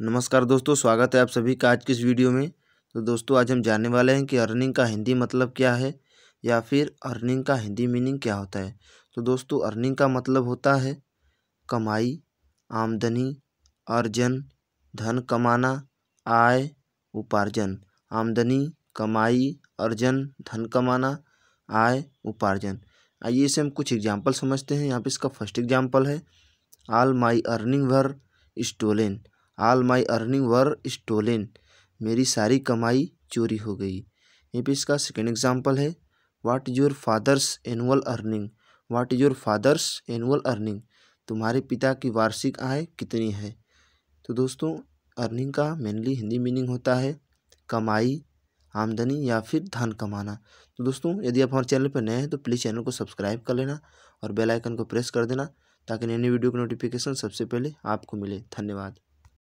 नमस्कार दोस्तों स्वागत है आप सभी का आज की इस वीडियो में तो दोस्तों आज हम जानने वाले हैं कि अर्निंग का हिंदी मतलब क्या है या फिर अर्निंग का हिंदी मीनिंग क्या होता है तो दोस्तों अर्निंग का मतलब होता है कमाई आमदनी अर्जन धन कमाना आय उपार्जन आमदनी कमाई अर्जन धन कमाना आय उपार्जन आइए इसे हम कुछ एग्जाम्पल समझते हैं यहाँ पे इसका फर्स्ट एग्जाम्पल है all my earning were stolen all my earning were stolen मेरी सारी कमाई चोरी हो गई ये पे इसका सेकेंड एग्जाम्पल है what is your father's annual earning what is your father's annual earning तुम्हारे पिता की वार्षिक आय कितनी है तो दोस्तों अर्निंग का मेनली हिंदी मीनिंग होता है कमाई आमदनी या फिर धन कमाना तो दोस्तों यदि आप हमारे चैनल पर नए हैं तो प्लीज़ चैनल को सब्सक्राइब कर लेना और बेल आइकन को प्रेस कर देना ताकि नई नई वीडियो की नोटिफिकेशन सबसे पहले आपको मिले धन्यवाद